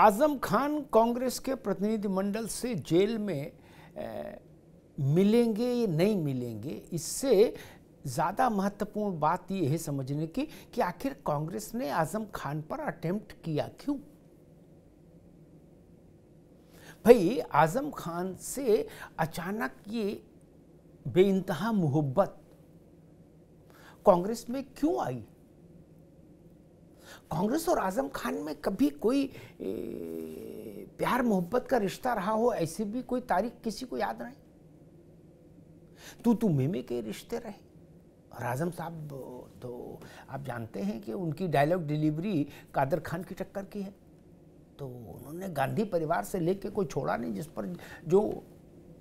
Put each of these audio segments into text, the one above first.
आजम खान कांग्रेस के प्रतिनिधिमंडल से जेल में ए, मिलेंगे या नहीं मिलेंगे इससे ज़्यादा महत्वपूर्ण बात यह है समझने की कि आखिर कांग्रेस ने आजम खान पर अटेम्प्ट किया क्यों भाई आजम खान से अचानक ये बेइंतहा मोहब्बत कांग्रेस में क्यों आई कांग्रेस और आजम खान में कभी कोई प्यार मोहब्बत का रिश्ता रहा हो ऐसी भी कोई तारीख किसी को याद नहीं तू तू मेमे के रिश्ते रहे और आजम साहब तो आप जानते हैं कि उनकी डायलॉग डिलीवरी कादर खान की टक्कर की है तो उन्होंने गांधी परिवार से लेके कोई छोड़ा नहीं जिस पर जो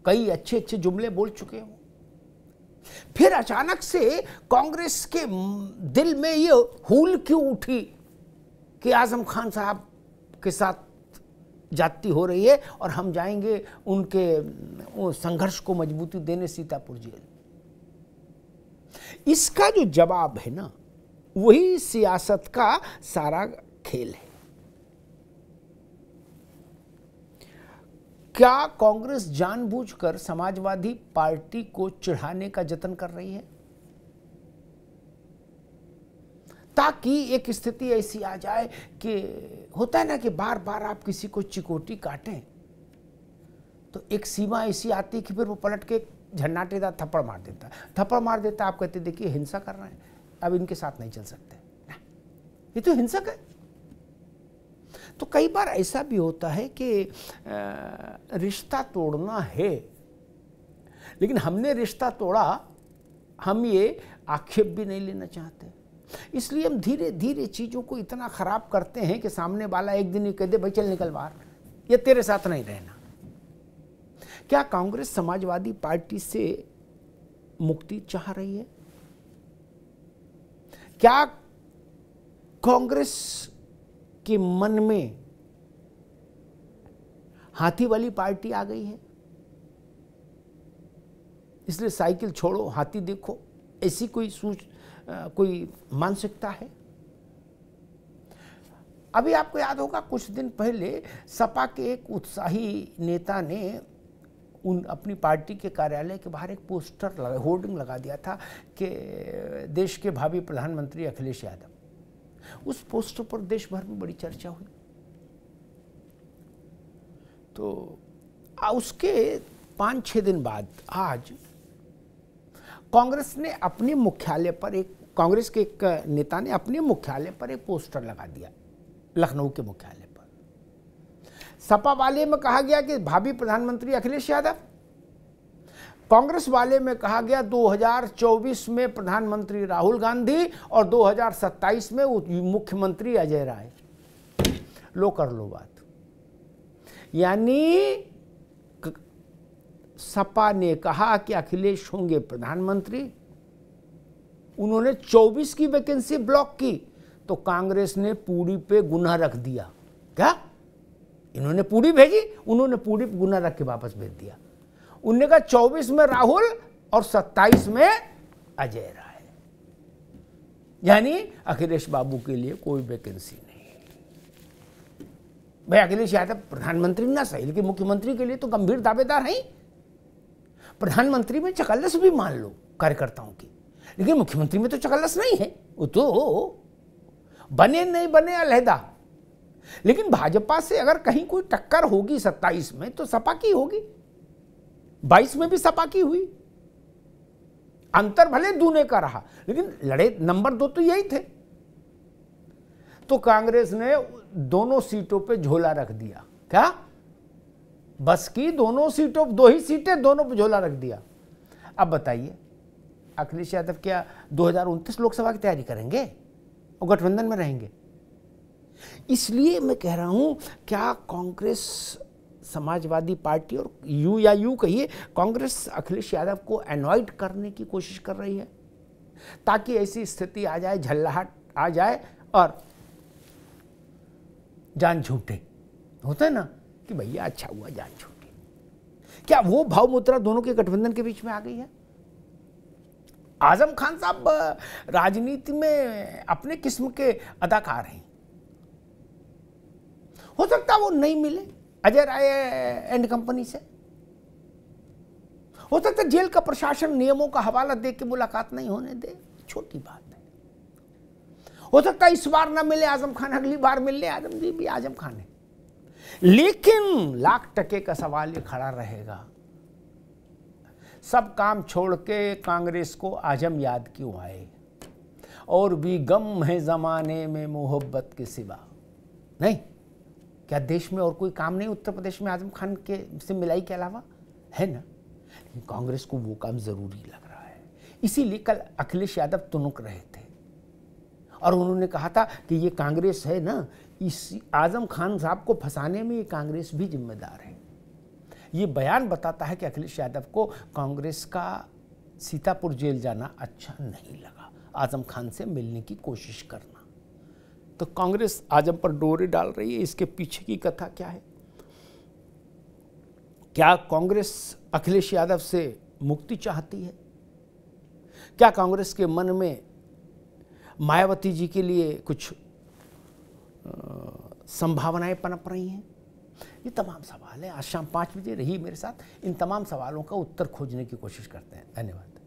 कई अच्छे अच्छे जुमले बोल चुके हों फिर अचानक से कांग्रेस के दिल में ये हूल क्यों उठी कि आज़म खान साहब के साथ जाति हो रही है और हम जाएंगे उनके संघर्ष को मजबूती देने सीतापुर जेल इसका जो जवाब है ना वही सियासत का सारा खेल है क्या कांग्रेस जानबूझकर समाजवादी पार्टी को चढ़ाने का जतन कर रही है ताकि एक स्थिति ऐसी आ जाए कि होता है ना कि बार बार आप किसी को चिकोटी काटें तो एक सीमा ऐसी आती है कि फिर वो पलट के झन्नाटेदार थप्पड़ मार देता थप्पड़ मार देता आप कहते देखिए हिंसा कर रहे हैं अब इनके साथ नहीं चल सकते ये तो हिंसक है तो कई बार ऐसा भी होता है कि रिश्ता तोड़ना है लेकिन हमने रिश्ता तोड़ा हम ये आक्षेप भी नहीं लेना चाहते इसलिए हम धीरे धीरे चीज़ों को इतना ख़राब करते हैं कि सामने वाला एक दिन ये कह दे भाई चल निकल बाहर ये तेरे साथ नहीं रहना क्या कांग्रेस समाजवादी पार्टी से मुक्ति चाह रही है क्या कांग्रेस के मन में हाथी वाली पार्टी आ गई है इसलिए साइकिल छोड़ो हाथी देखो ऐसी कोई सोच कोई मानसिकता है अभी आपको याद होगा कुछ दिन पहले सपा के एक उत्साही नेता ने उन अपनी पार्टी के कार्यालय के बाहर एक पोस्टर लगा होर्डिंग लगा दिया था कि देश के भावी प्रधानमंत्री अखिलेश यादव उस पोस्टर पर देश भर में बड़ी चर्चा हुई तो उसके पांच छह दिन बाद आज कांग्रेस ने अपने मुख्यालय पर एक कांग्रेस के एक नेता ने अपने मुख्यालय पर एक पोस्टर लगा दिया लखनऊ के मुख्यालय पर सपा वाले में कहा गया कि भावी प्रधानमंत्री अखिलेश यादव कांग्रेस वाले में कहा गया 2024 में प्रधानमंत्री राहुल गांधी और 2027 में मुख्यमंत्री अजय राय लो कर लो बात यानी सपा ने कहा कि अखिलेश होंगे प्रधानमंत्री उन्होंने 24 की वैकेंसी ब्लॉक की तो कांग्रेस ने पूरी पे गुना रख दिया क्या इन्होंने पूरी भेजी उन्होंने पूरी गुना रख के वापस भेज दिया उन्होंने कहा चौबीस में राहुल और सत्ताईस में अजय राय यानी अखिलेश बाबू के लिए कोई वैकेंसी नहीं भाई अखिलेश यादव प्रधानमंत्री ना सही लेकिन मुख्यमंत्री के लिए तो गंभीर दावेदार हैं प्रधानमंत्री में चकलस भी मान लो कार्यकर्ताओं की लेकिन मुख्यमंत्री में तो चकलस नहीं है वो तो बने नहीं बने अलहदा लेकिन भाजपा से अगर कहीं कोई टक्कर होगी सत्ताईस में तो सपा की होगी बाईस में भी सपा की हुई अंतर भले दूने का रहा लेकिन लड़े नंबर दो तो यही थे तो कांग्रेस ने दोनों सीटों पे झोला रख दिया क्या बस की दोनों सीटों दो ही सीटें दोनों पे झोला रख दिया अब बताइए अखिलेश यादव क्या दो लोकसभा की तैयारी करेंगे और गठबंधन में रहेंगे इसलिए मैं कह रहा हूं क्या कांग्रेस समाजवादी पार्टी और यू या यू कहिए कांग्रेस अखिलेश यादव को एनॉइड करने की कोशिश कर रही है ताकि ऐसी स्थिति आ जाए झल्लाहट आ जाए और जान छूटे होता है ना कि भैया अच्छा हुआ जान छूटे क्या वो भाव मुद्रा दोनों के गठबंधन के बीच में आ गई है आजम खान साहब राजनीति में अपने किस्म के अदाकार हैं हो सकता वो नहीं मिले अजय राय एंड कंपनी से हो सकता जेल का प्रशासन नियमों का हवाला दे के मुलाकात नहीं होने दे छोटी बात है हो सकता इस बार ना मिले आजम खान अगली बार मिलने आजम जी भी आजम खान है लेकिन लाख टके का सवाल ये खड़ा रहेगा सब काम छोड़ के कांग्रेस को आजम याद क्यों आए और भी गम है ज़माने में मोहब्बत के सिवा नहीं क्या देश में और कोई काम नहीं उत्तर प्रदेश में आजम खान के से मिलाई के अलावा है ना कांग्रेस को वो काम ज़रूरी लग रहा है इसीलिए कल अखिलेश यादव तुनक रहे थे और उन्होंने कहा था कि ये कांग्रेस है ना इस आजम खान साहब को फंसाने में ये कांग्रेस भी जिम्मेदार है ये बयान बताता है कि अखिलेश यादव को कांग्रेस का सीतापुर जेल जाना अच्छा नहीं लगा आजम खान से मिलने की कोशिश करना तो कांग्रेस आजम पर डोरे डाल रही है इसके पीछे की कथा क्या है क्या कांग्रेस अखिलेश यादव से मुक्ति चाहती है क्या कांग्रेस के मन में मायावती जी के लिए कुछ संभावनाएं पनप रही हैं ये तमाम सवाल हैं आज शाम पाँच बजे रही मेरे साथ इन तमाम सवालों का उत्तर खोजने की कोशिश करते हैं धन्यवाद